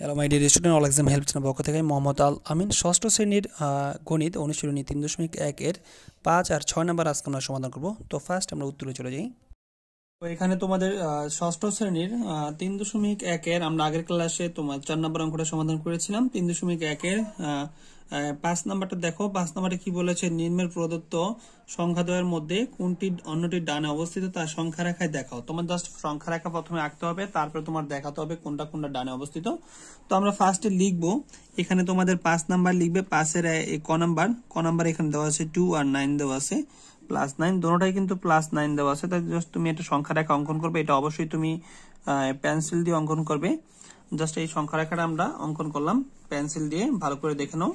hello my dear student all exam help channel পক্ষ থেকে মোহাম্মদ আল আমিন ষষ্ঠ শ্রেণীর গণিত অনুশীলনী তিন দশমিক একের পাঁচ আর ছয় নম্বর আজকে আমরা সমাধান করব তো ফার্স্ট আমরা উত্তরে চলে যাই তো এখানে তোমাদের ষষ্ঠ শ্রেণীর তিন দশমিক একের আমরা আগের ক্লাসে তোমার চার নম্বর অঙ্কটা সমাধান করেছিলাম তিন দশমিক একের পাঁচ নাম্বারটা দেখো পাঁচ নাম্বারে কি বলেছে নিম্নের প্রদত্ত সংখ্যা দ্বয়ের মধ্যে কোনটি অন্যটির ডানে অবস্থিত তার সংখ্যা রেখায় দেখাও তোমার জাস্ট সংখ্যা রেখা প্রথমে আঁকতে হবে তারপরে তোমার দেখাতে হবে কোনটা কোনটা ডানে অবস্থিত তো আমরা ফার্স্টে লিখবো এখানে তোমাদের পাঁচ নাম্বার লিখবে পাশের ক নাম্বার ক নাম্বার এখানে দেওয়া আছে টু আর নাইন দেওয়া আছে প্লাস নাইন দোনোটাই কিন্তু প্লাস নাইন দেওয়া আছে তাই জাস্ট তুমি একটা সংখ্যা রেখা অঙ্কন করবে এটা অবশ্যই তুমি পেন্সিল দিয়ে অঙ্কন করবে জাস্ট এই সংখ্যা রেখাটা আমরা অঙ্কন করলাম পেন্সিল দিয়ে ভালো করে দেখে নাও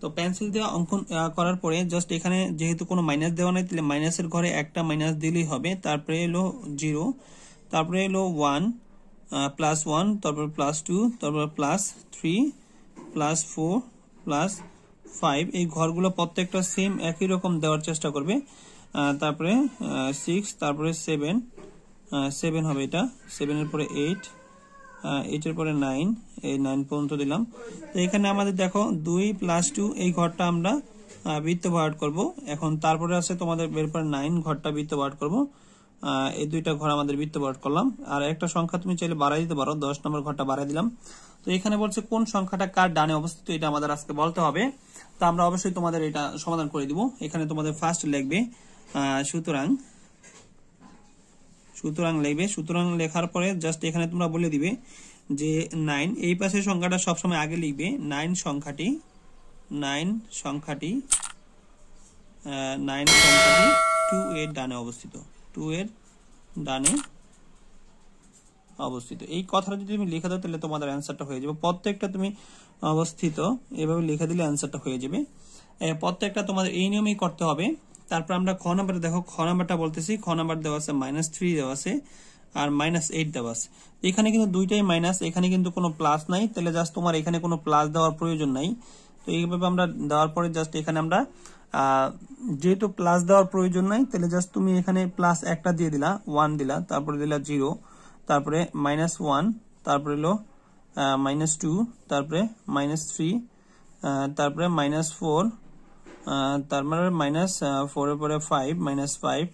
তো পেন্সিল দিয়ে অঙ্কন করার পরে জাস্ট এখানে যেহেতু কোনো মাইনাস দেওয়া নেই তাহলে মাইনাসের ঘরে একটা মাইনাস দিলেই হবে তারপরে এলো জিরো তারপরে এলো ওয়ান প্লাস ওয়ান তারপর প্লাস টু তারপর plus three plus four plus five এই ঘরগুলো প্রত্যেকটা সেম একই রকম দেওয়ার চেষ্টা করবে তারপরে সিক্স তারপরে সেভেন সেভেন হবে এটা সেভেনের পরে এইট এটার পরে নাইন এই নাইন পর্যন্ত দিলাম তো এখানে আমাদের দেখো দুই প্লাস টু এই ঘরটা আমরা বৃত্ত ভরাট করব এখন তারপরে আছে তোমাদের পরে নাইন ঘরটা বৃত্ত ভরাট করব এই দুইটা ঘর আমাদের বৃত্ত ভরাট করলাম আর একটা সংখ্যা তুমি চাইলে বাড়াই দিতে পারো দশ নম্বর ঘরটা বাড়াই দিলাম তো এখানে বলছে কোন সংখ্যাটা কার ডানে অবস্থিত এটা আমাদের আজকে বলতে হবে তা আমরা অবশ্যই তোমাদের এটা সমাধান করে দিব এখানে তোমাদের ফার্স্ট লেখবে সুতরাং সুতরাং লেখবে সুতরাং লেখার পরে জাস্ট এখানে তোমরা বলে দিবে যে নাইন এই পাশের সংখ্যাটা সবসময় আগে লিখবে নাইন সংখ্যাটি নাইন সংখ্যাটি নাইন সংখ্যাটি টু এর ডানে অবস্থিত টু এর ডানে অবস্থিত এই কথাটা যদি তুমি লিখে দাও তাহলে তোমাদের অ্যান্সারটা হয়ে যাবে প্রত্যেকটা তুমি অবস্থিত এভাবে লিখে দিলে অ্যান্সারটা হয়ে যাবে প্রত্যেকটা তোমাদের এই নিয়মেই করতে হবে তারপর আমরা খ নাম্বারটা দেখো খ নাম্বারটা বলতেছি খ নাম্বার দেওয়া আছে মাইনাস থ্রি দেওয়া আছে আর মাইনাস এইট দেওয়া আছে এখানে কিন্তু দুইটাই মাইনাস এখানে কিন্তু কোনো প্লাস নাই তাহলে জাস্ট তোমার এখানে কোনো প্লাস দেওয়ার প্রয়োজন নাই তো এইভাবে আমরা দেওয়ার পরে জাস্ট এখানে আমরা যেহেতু প্লাস দেওয়ার প্রয়োজন নাই তাহলে জাস্ট তুমি এখানে প্লাস একটা দিয়ে দিলা ওয়ান দিলা তারপরে দিলা জিরো তারপরে মাইনাস ওয়ান তারপরে হলো মাইনাস টু তারপরে মাইনাস থ্রি তারপরে মাইনাস ফোর তার মানে মাইনাস ফোরের পরে ফাইভ মাইনাস ফাইভ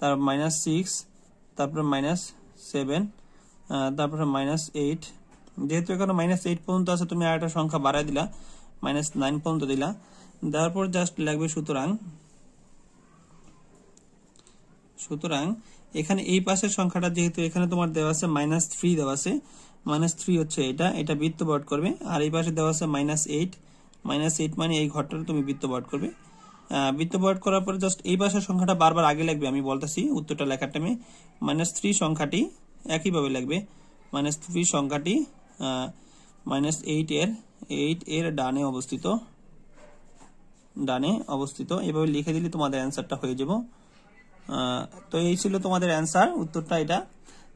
তার মাইনাস সিক্স তারপরে মাইনাস সেভেন তারপরে মাইনাস এইট যেহেতু এখানে মাইনাস এইট পর্যন্ত আছে তুমি আর একটা সংখ্যা বাড়াই দিলা মাইনাস নাইন পর্যন্ত দিলা দেওয়ার পর জাস্ট লাগবে সুতরাং সুতরাং এখানে এই পাশের সংখ্যাটা যেহেতু এখানে তোমার দেওয়া আছে মাইনাস থ্রি দেওয়া আছে মাইনাস থ্রি হচ্ছে এটা এটা বৃত্ত বট করবে আর এই পাশে দেওয়া আছে মাইনাস এইট মাইনাস এইট মানে এই ঘরটা তুমি বৃত্ত বৃত্তপাট করবে বৃত্ত পাঠ করার পরে জাস্ট এই পাশের সংখ্যাটা বারবার আগে লাগবে আমি বলতেছি উত্তরটা লেখার টাইমে মাইনাস থ্রি সংখ্যাটি একইভাবে লাগবে মাইনাস থ্রি সংখ্যাটি মাইনাস এইট এর এইট এর ডানে অবস্থিত ডানে অবস্থিত এভাবে লিখে দিলে তোমাদের অ্যান্সারটা হয়ে যাব তো এই ছিল তোমাদের অ্যান্সার উত্তরটা এটা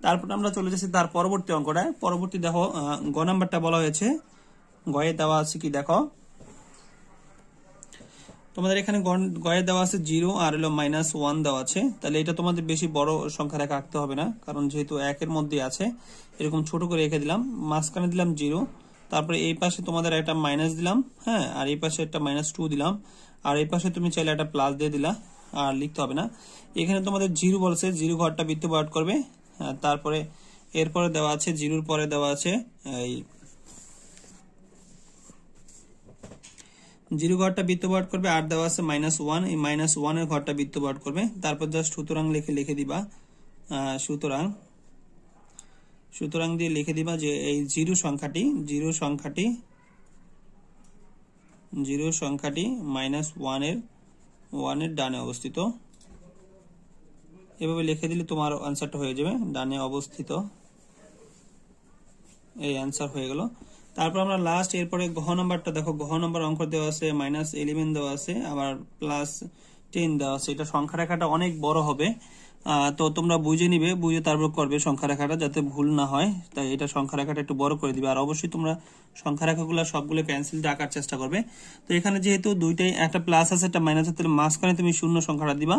তারপর আমরা চলে যাচ্ছি তার পরবর্তী অঙ্কটায় পরবর্তী দেখো গ নাম্বারটা বলা হয়েছে গয়ে দেওয়া আছে কি দেখো তোমাদের এখানে গয়ে দেওয়া আছে জিরো আর হলো মাইনাস ওয়ান দেওয়া আছে তাহলে এটা তোমাদের বেশি বড় সংখ্যা রেখে আঁকতে হবে না কারণ যেহেতু একের মধ্যে আছে এরকম ছোট করে রেখে দিলাম মাঝখানে দিলাম জিরো তারপরে এই পাশে তোমাদের একটা মাইনাস দিলাম হ্যাঁ আর এই পাশে একটা মাইনাস টু দিলাম আর এই পাশে তুমি চাইলে একটা প্লাস দিয়ে দিলা আর লিখতে হবে না এখানে তোমাদের জিরো বলছে জিরো ঘরটা বৃত্ত বয়াট করবে হ্যাঁ তারপরে এরপরে দেওয়া আছে জিরোর পরে দেওয়া আছে এই জিরো ঘরটা বৃত্তপাট করবে আর দেওয়া আছে মাইনাস ওয়ান এই মাইনাস ওয়ানের ঘরটা বৃত্তপাট করবে তারপর জাস্ট সুতরাং লিখে লিখে দিবা সুতরাং সুতরাং দিয়ে লিখে দিবা যে এই জিরো সংখ্যাটি জিরো সংখ্যাটি জিরো সংখ্যাটি মাইনাস ওয়ানের ওয়ানের ডানে অবস্থিত এভাবে লিখে দিলে তোমার অ্যান্সারটা হয়ে যাবে ডানে অবস্থিত এই অ্যান্সার হয়ে গেল তারপর আমরা লাস্ট এরপরে গহ নম্বরটা দেখো গহ নম্বর অঙ্ক দেওয়া আছে মাইনাস ইলেভেন দেওয়া আছে আবার প্লাস টেন দেওয়া আছে এটা সংখ্যা রেখাটা অনেক বড় হবে তো তোমরা বুঝে নিবে বুঝে তারপর করবে সংখ্যা রেখাটা যাতে ভুল না হয় তাই এটা সংখ্যা রেখাটা একটু বড় করে দিবে আর অবশ্যই তোমরা সংখ্যা রেখাগুলো সবগুলো পেন্সিল আঁকার চেষ্টা করবে তো এখানে যেহেতু দুইটাই একটা প্লাস আছে একটা মাইনাস আছে তাহলে মাঝখানে তুমি শূন্য সংখ্যাটা দিবা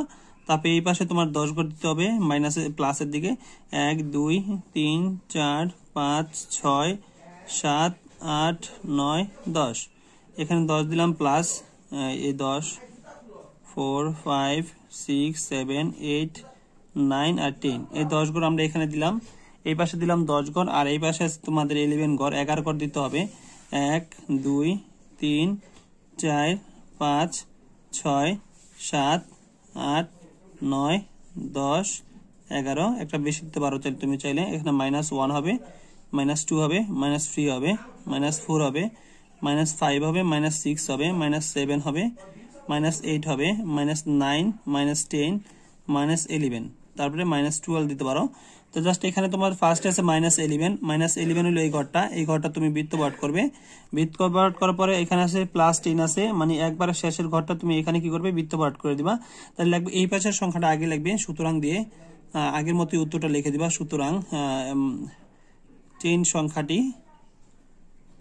তারপরে এই পাশে তোমার দশ ঘর দিতে হবে মাইনাসের প্লাসের দিকে এক দুই তিন চার পাঁচ ছয় সাত আট নয় দশ এখানে দশ দিলাম প্লাস এই দশ four five six seven eight nine আর টেন এই দশ গড় আমরা এখানে দিলাম এই পাশে দিলাম দশ গড় আর এই পাশে তোমাদের ইলেভেন গড় এগারো গড় দিতে হবে এক দুই তিন চার পাঁচ ছয় সাত আট নয় দশ এগারো একটা বেশি দিতে পারো তুমি চাইলে এখানে মাইনাস ওয়ান হবে মাইনাস টু হবে মাইনাস থ্রি হবে মাইনাস ফোর হবে মাইনাস ফাইভ হবে মাইনাস সিক্স হবে মাইনাস সেভেন হবে মাইনাস এইট হবে minus nine minus ten minus eleven তারপরে মাইনাস টুয়েলভ দিতে পারো তো জাস্ট এখানে তোমার ফার্স্টে আছে মাইনাস এলিভেন মাইনাস এলিভেন হলো এই ঘরটা এই ঘরটা তুমি বৃত্ত বট করবে বৃত্ত বট করার পরে এখানে আছে প্লাস টেন আছে মানে একবার শেষের ঘরটা তুমি এখানে কি করবে বৃত্ত বট করে দিবা তাহলে লাগবে এই পাশের সংখ্যাটা আগে লাগবে সুতরাং দিয়ে আগের মতোই উত্তরটা লিখে দিবা সুতরাং টেন সংখ্যাটি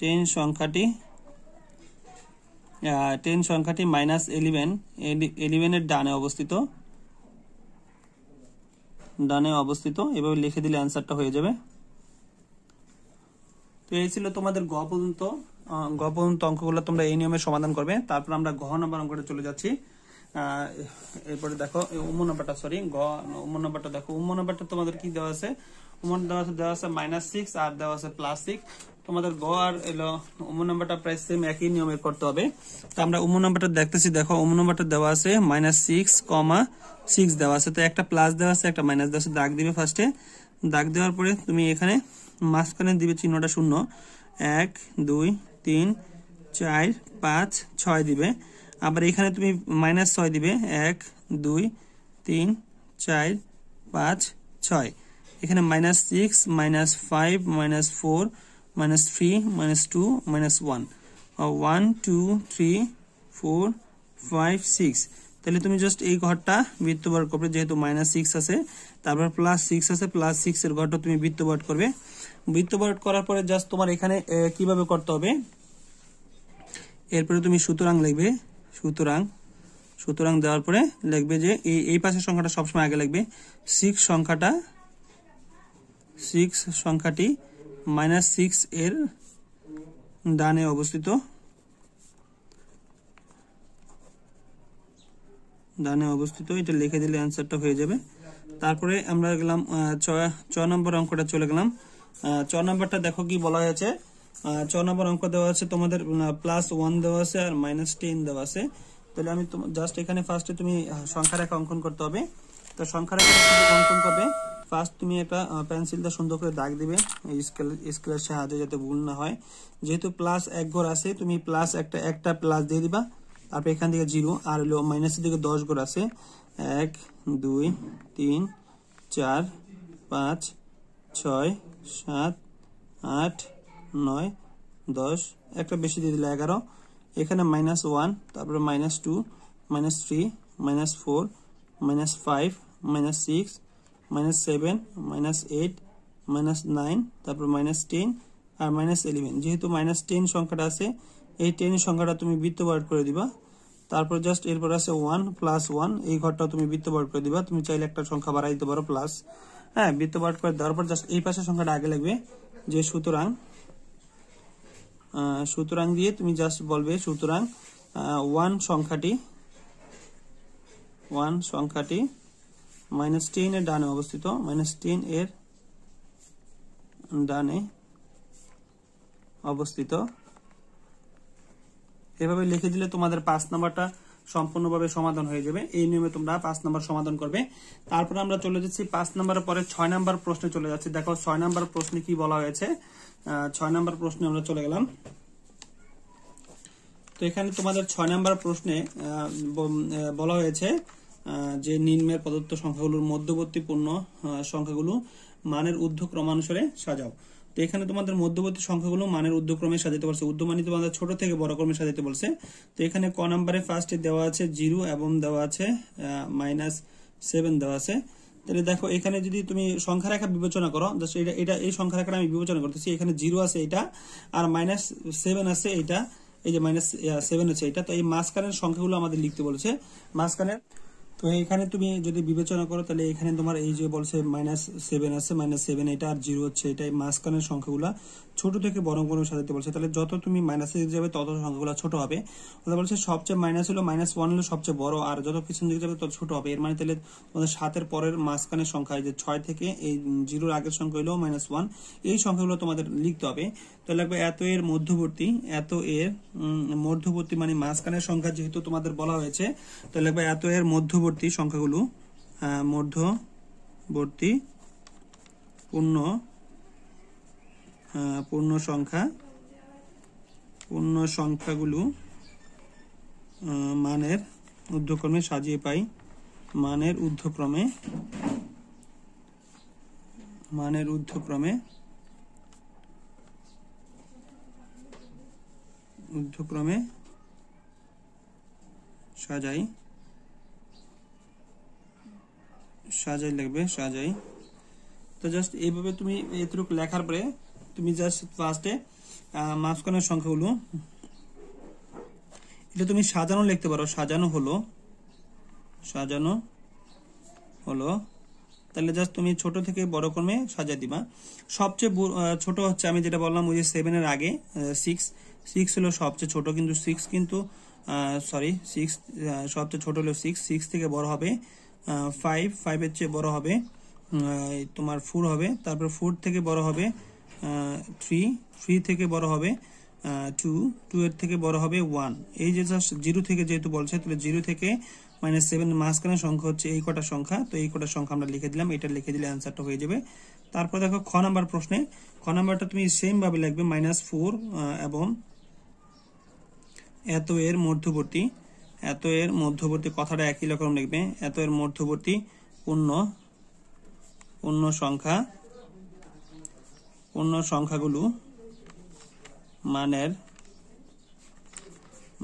টেন সংখ্যাটি টেন সংখ্যাটি মাইনাস এলিভেন এলিভেনের ডানে অবস্থিত ডানে অবস্থিত এভাবে লিখে দিলে অ্যান্সারটা হয়ে যাবে তো এই ছিল তোমাদের গ পর্যন্ত গ পর্যন্ত অঙ্কগুলো তোমরা এই নিয়মে সমাধান করবে তারপর আমরা ঘ নম্বর অঙ্কটা চলে যাচ্ছি এরপরে দেখো উম নাম্বারটা সরি গ উম নাম্বারটা দেখো উম নাম্বারটা তোমাদের কি দেওয়া আছে উম দেওয়া আছে দেওয়া আছে মাইনাস সিক্স আর দেওয়া আছে প্লাস সিক্স তোমাদের গ আর এলো উমু নাম্বারটা প্রায় সেম একই নিয়মে করতে হবে তো আমরা উমু নাম্বারটা দেখতেছি দেখো উমু নাম্বারটা দেওয়া আছে মাইনাস সিক্স কমা সিক্স দেওয়া আছে তো একটা প্লাস দেওয়া আছে একটা মাইনাস দেওয়া আছে দাগ দিবে ফার্স্টে দাগ দেওয়ার পরে তুমি এখানে মাঝখানে দিবে চিহ্নটা শূন্য এক দুই তিন চার পাঁচ ছয় দিবে আবার এখানে তুমি মাইনাস ছয় দিবে এক দুই তিন চার পাঁচ ছয় এখানে minus six minus five minus four minus 3 minus 2 minus 1 one two three four five six তাহলে তুমি জাস্ট এই ঘরটা বৃত্তবার করবে যেহেতু মাইনাস সিক্স আছে তারপর প্লাস সিক্স আছে প্লাস সিক্সের ঘরটা তুমি বৃত্তবার করবে বৃত্তবার করার পরে জাস্ট তোমার এখানে কিভাবে করতে হবে এরপরে তুমি সুতরাং লিখবে সুতরাং সুতরাং দেওয়ার পরে লিখবে যে এই এই পাশের সংখ্যাটা সবসময় আগে লিখবে সিক্স সংখ্যাটা সিক্স সংখ্যাটি মাইনাস সিক্স এর ডানে অবস্থিত ডানে অবস্থিত এটা লিখে দিলে অ্যান্সারটা হয়ে যাবে তারপরে আমরা গেলাম ছ নম্বর অঙ্কটা চলে গেলাম ছ নম্বরটা দেখো কি বলা হয়েছে ছ নম্বর অঙ্ক দেওয়া আছে তোমাদের প্লাস ওয়ান দেওয়া আছে আর মাইনাস টেন দেওয়া আছে তাহলে আমি জাস্ট এখানে ফার্স্টে তুমি সংখ্যা রেখা অঙ্কন করতে হবে তো সংখ্যা রেখা অঙ্কন করবে ফার্স্ট তুমি একটা পেন্সিল দিয়ে সুন্দর করে দাগ দিবে স্কেল স্কেলের সাহায্যে যাতে ভুল না হয় যেহেতু প্লাস এক ঘর আছে তুমি প্লাস একটা একটা প্লাস দিয়ে দিবা তারপর এখান থেকে জিরো আর হলো মাইনাসের দিকে দশ ঘর আছে এক দুই তিন চার পাঁচ ছয় সাত আট নয় দশ একটা বেশি দিয়ে দিলে এগারো এখানে মাইনাস ওয়ান তারপরে minus two minus three minus four minus five minus six minus seven minus eight minus nine তারপর মাইনাস টেন আর মাইনাস ইলেভেন যেহেতু মাইনাস টেন সংখ্যাটা আছে এই টেন সংখ্যাটা তুমি বৃত্ত বৃত্তবার করে দিবা তারপর জাস্ট এরপর আছে ওয়ান প্লাস ওয়ান এই ঘরটা তুমি বৃত্ত বৃত্তবার করে দিবা তুমি চাইলে একটা সংখ্যা বাড়াই দিতে পারো প্লাস হ্যাঁ বৃত্ত বৃত্তবার করে দেওয়ার পর জাস্ট এই পাশের সংখ্যাটা আগে লাগবে যে সুতরাং সুতরাং দিয়ে তুমি জাস্ট বলবে সুতরাং ওয়ান সংখ্যাটি ওয়ান সংখ্যাটি মাইনাস টেন এর ডানে অবস্থিত মাইনাস টেন এর ডানে অবস্থিত এভাবে লিখে দিলে তোমাদের পাঁচ নাম্বারটা সম্পূর্ণভাবে সমাধান হয়ে যাবে এই নিয়মে তোমরা পাঁচ নাম্বার সমাধান করবে তারপরে আমরা চলে যাচ্ছি পাঁচ নাম্বার পরে ছয় নাম্বার প্রশ্নে চলে যাচ্ছি দেখো ছয় নাম্বার প্রশ্নে কি বলা হয়েছে ছয় নাম্বার প্রশ্নে আমরা চলে গেলাম তো এখানে তোমাদের ছয় নাম্বার প্রশ্নে বলা হয়েছে যে নিম্নের প্রদত্ত সংখ্যাগুলোর মধ্যবর্তী পূর্ণ সংখ্যাগুলো মানের ক্রমানুসারে সাজাও তো এখানে তোমাদের মধ্যবর্তী সংখ্যাগুলো মানের ঊর্ধ্বক্রমে সাজাতে বলছে ঊর্ধ্বমানি তোমাদের ছোট থেকে বড় ক্রমে সাজাতে বলছে তো এখানে ক নাম্বারে ফার্স্টে দেওয়া আছে জিরো এবং দেওয়া আছে মাইনাস সেভেন দেওয়া আছে তাহলে দেখো এখানে যদি তুমি সংখ্যা রেখা বিবেচনা করো এটা এটা এই সংখ্যা রেখাটা আমি বিবেচনা করতেছি এখানে জিরো আছে এটা আর মাইনাস সেভেন আছে এটা এই যে মাইনাস সেভেন আছে এটা তো এই মাঝখানের সংখ্যাগুলো আমাদের লিখতে বলেছে মাঝখানের তো এখানে তুমি যদি বিবেচনা করো তাহলে এখানে তোমার এই যে বলছে মাইনাস সেভেন আছে মাইনাস সেভেন এটা আর জিরো হচ্ছে এটাই মাঝখানের সংখ্যাগুলা ছোট থেকে বড় কোনো সাজাতে বলছে তাহলে যত তুমি মাইনাসে যাবে তত সংখ্যাগুলো ছোট হবে অর্থাৎ বলছে সবচেয়ে মাইনাস হলো মাইনাস ওয়ান হলো সবচেয়ে বড় আর যত পিছন দিকে যাবে তত ছোট হবে এর মানে তাহলে তোমাদের সাতের পরের মাঝখানের সংখ্যা যে ছয় থেকে এই জিরোর আগের সংখ্যা হলো মাইনাস ওয়ান এই সংখ্যাগুলো তোমাদের লিখতে হবে তাহলে লাগবে এত এর মধ্যবর্তী এত এর মধ্যবর্তী মানে মাঝখানের সংখ্যা যেহেতু তোমাদের বলা হয়েছে তাহলে লাগবে এত এর মধ্যবর্তী মধ্যবর্তী সংখ্যাগুলো মধ্যবর্তী পূর্ণ পূর্ণ সংখ্যা পূর্ণ সংখ্যাগুলো মানের ঊর্ধ্বক্রমে সাজিয়ে পাই মানের ঊর্ধ্বক্রমে মানের ঊর্ধ্বক্রমে ঊর্ধ্বক্রমে সাজাই সাজাই লাগবে সাজাই তো জাস্ট এইভাবে তুমি এতটুকু লেখার পরে তুমি জাস্ট ফার্স্টে মাঝখানের সংখ্যাগুলো এটা তুমি সাজানো লিখতে পারো সাজানো হলো সাজানো হলো তাহলে জাস্ট তুমি ছোট থেকে বড় ক্রমে সাজা দিবা সবচেয়ে ছোট হচ্ছে আমি যেটা বললাম ওই যে সেভেনের আগে সিক্স সিক্স হলো সবচেয়ে ছোট কিন্তু সিক্স কিন্তু সরি সিক্স সবচেয়ে ছোট হলো সিক্স সিক্স থেকে বড় হবে ফাইভ ফাইভের চেয়ে বড় হবে তোমার ফোর হবে তারপর ফোর থেকে বড় হবে থ্রি থ্রি থেকে বড় হবে টু টু এর থেকে বড় হবে ওয়ান এই যে জাস্ট জিরো থেকে যেহেতু বলছে তাহলে জিরো থেকে মাইনাস সেভেন মাঝখানে সংখ্যা হচ্ছে এই কটা সংখ্যা তো এই কটা সংখ্যা আমরা লিখে দিলাম এটা লিখে দিলে অ্যান্সারটা হয়ে যাবে তারপর দেখো খ নাম্বার প্রশ্নে খ নাম্বারটা তুমি সেমভাবে লিখবে মাইনাস ফোর এবং এত এর মধ্যবর্তী এত এর মধ্যবর্তী কথাটা একই রকম লিখবে এত এর মধ্যবর্তী পূর্ণ পূর্ণ সংখ্যা পূর্ণ সংখ্যাগুলো মানের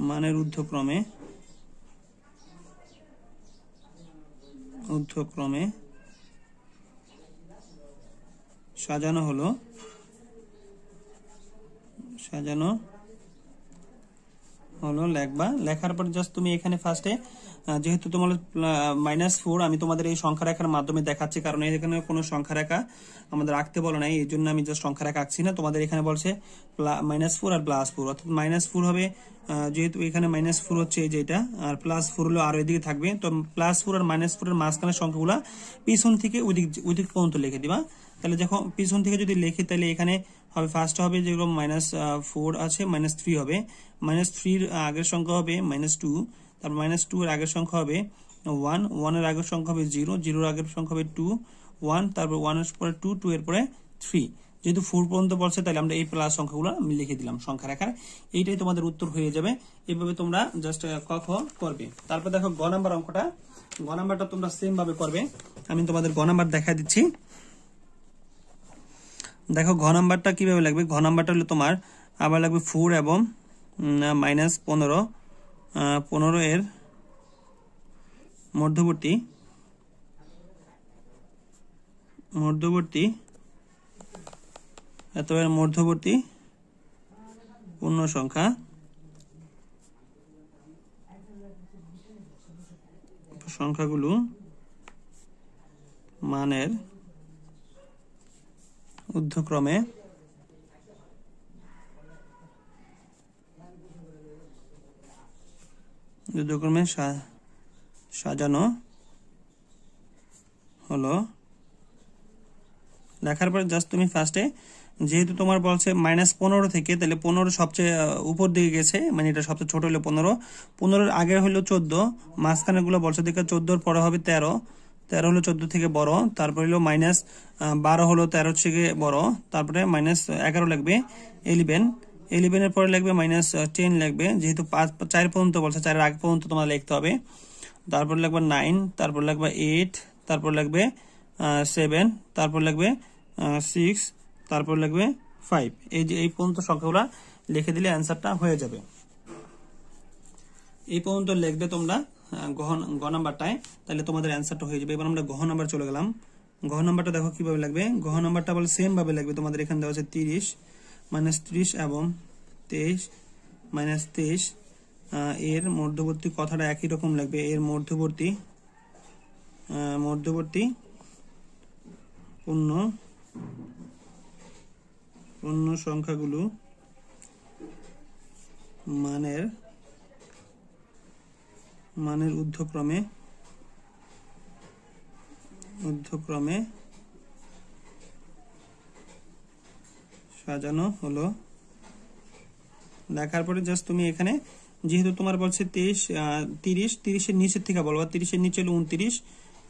মানের ঊর্ধ্বক্রমে ঊর্ধ্বক্রমে সাজানো হলো সাজানো হলো লেখবা লেখার পর জাস্ট তুমি এখানে ফার্স্টে যেহেতু তোমার মাইনাস ফোর আমি তোমাদের এই সংখ্যা রেখার মাধ্যমে দেখাচ্ছি কারণ এখানে কোনো সংখ্যা রেখা আমাদের আঁকতে বলো নাই এই জন্য আমি জাস্ট সংখ্যা রেখা আঁকছি না তোমাদের এখানে বলছে মাইনাস ফোর আর প্লাস ফোর অর্থাৎ মাইনাস ফোর হবে যেহেতু এখানে মাইনাস ফোর হচ্ছে এই যেটা আর প্লাস ফোর হলো আর ওইদিকে থাকবে তো প্লাস ফোর আর মাইনাস ফোর এর মাঝখানের সংখ্যাগুলো পিছন থেকে ওইদিক ওইদিক পর্যন্ত লিখে দিবা তাহলে দেখো পিছন থেকে যদি লেখি তাহলে এখানে হবে ফার্স্ট হবে যেগুলো মাইনাস ফোর আছে মাইনাস থ্রি হবে মাইনাস থ্রির আগের সংখ্যা হবে মাইনাস টু তারপর মাইনাস টু এর আগের সংখ্যা হবে ওয়ান ওয়ানের আগের সংখ্যা হবে জিরো জিরোর আগের সংখ্যা হবে টু ওয়ান তারপর ওয়ানের পরে টু টু এর পরে থ্রি যেহেতু ফোর পর্যন্ত পড়ছে তাহলে আমরা এই প্লাস সংখ্যাগুলো আমি লিখে দিলাম সংখ্যা রেখার এইটাই তোমাদের উত্তর হয়ে যাবে এইভাবে তোমরা জাস্ট কখ করবে তারপর দেখো গ নাম্বার অঙ্কটা গ নাম্বারটা তোমরা সেম ভাবে করবে আমি তোমাদের গ নাম্বার দেখা দিচ্ছি দেখো ঘ নাম্বারটা কীভাবে লাগবে ঘ নাম্বারটা হলো তোমার আবার লাগবে ফোর এবং মাইনাস পনেরো পনেরো এর মধ্যবর্তী মধ্যবর্তী এত এর মধ্যবর্তী পূর্ণ সংখ্যা সংখ্যাগুলো মানের ঊর্ধ্বক্রমে ঊর্ধ্বক্রমে সাজানো হলো লেখার পরে জাস্ট তুমি ফার্স্টে যেহেতু তোমার বলছে মাইনাস পনেরো থেকে তাহলে পনেরো সবচেয়ে উপর দিকে গেছে মানে এটা সবচেয়ে ছোট হলো পনেরো পনেরোর আগে হলো চোদ্দ মাঝখানেগুলো বলছে দিকে চোদ্দোর পরে হবে তেরো তেরো হলো চোদ্দ থেকে বড় তারপর হলো মাইনাস বারো হলো তেরো থেকে বড় তারপরে মাইনাস এগারো লাগবে ইলেভেন ইলেভেনের পরে লাগবে মাইনাস টেন লাগবে যেহেতু পাঁচ চার পর্যন্ত বলছে চারের আগ পর্যন্ত তোমার লিখতে হবে তারপর লাগবে নাইন তারপর লাগবে এইট তারপর লাগবে সেভেন তারপর লাগবে সিক্স তারপর লাগবে ফাইভ এই যে এই পর্যন্ত সংখ্যাগুলো লিখে দিলে অ্যান্সারটা হয়ে যাবে এই পর্যন্ত লিখবে তোমরা ঘ নাম্বারটায় তাহলে তোমাদের অ্যান্সারটা হয়ে যাবে এবার আমরা গহ নাম্বার চলে গেলাম গহ নাম্বারটা দেখো কিভাবে লাগবে গহ নাম্বারটা বলে সেম ভাবে লাগবে তোমাদের এখানে দেওয়া আছে তিরিশ মাইনাস ত্রিশ এবং তেইশ মাইনাস তেইশ এর মধ্যবর্তী কথাটা একই রকম লাগবে এর মধ্যবর্তী মধ্যবর্তী পূর্ণ পূর্ণ সংখ্যাগুলো মানের মানের ঊর্ধ্বক্রমে ঊর্ধ্বক্রমে সাজানো হলো দেখার পরে জাস্ট তুমি এখানে যেহেতু তোমার বলছে তেইশ তিরিশ তিরিশের নিচের থেকে বলো বা তিরিশের নিচে হলো উনত্রিশ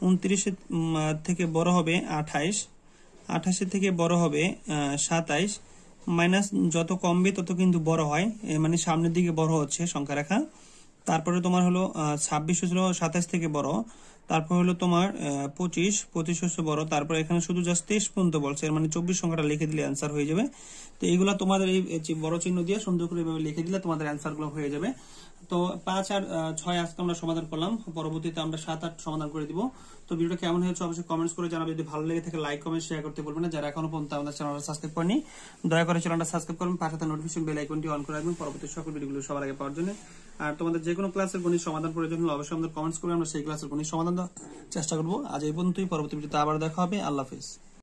উনত্রিশের থেকে বড় হবে আঠাইশ আঠাশের থেকে বড় হবে সাতাইশ মাইনাস যত কমবে তত কিন্তু বড় হয় মানে সামনের দিকে বড় হচ্ছে সংখ্যা রেখা তারপরে তোমার হলো ছাব্বিশ হচ্ছিল সাতাশ থেকে বড় তারপর হলো তোমার পঁচিশ পঁচিশ হচ্ছে বড় তারপর এখানে শুধু জাস্ট তেইশ পর্যন্ত বলছে মানে চব্বিশ সংখ্যাটা লিখে দিলে অ্যান্সার হয়ে যাবে তো এইগুলো তোমাদের এই বড় চিহ্ন দিয়ে সুন্দর করে এভাবে লিখে দিলে তোমাদের অ্যান্সার হয়ে যাবে তো পাঁচ আর ছয় আজকে আমরা সমাধান করলাম পরবর্তীতে আমরা সাত আট সমাধান করে দিব তো ভিডিওটা কেমন হয়েছে অবশ্যই কমেন্টস করে জানাবে যদি ভালো লেগে থাকে লাইক কমেন্ট শেয়ার করতে বলবেন যারা এখনো পর্যন্ত আমাদের চ্যানেলটা সাবস্ক্রাইব করেনি দয়া করে চ্যানেলটা সাবস্ক্রাইব করুন পাশে থাকা নোটিফিকেশন বেল আইকনটি অন করে রাখবেন পরবর্তী সকল ভিডিওগুলো সবার আগে পাওয়ার জন্য আর তোমাদের যে কোনো ক্লাসের গণিত সমাধান প্রয়োজন হলে অবশ্যই আমাদের কমেন্টস করে আমরা সেই ক্লাসের গণিত সমাধান চেষ্টা করবো আজ এই পর্যন্তই পরবর্তী ভিডিওতে আবার দেখা হবে আল্লাহ হাফিজ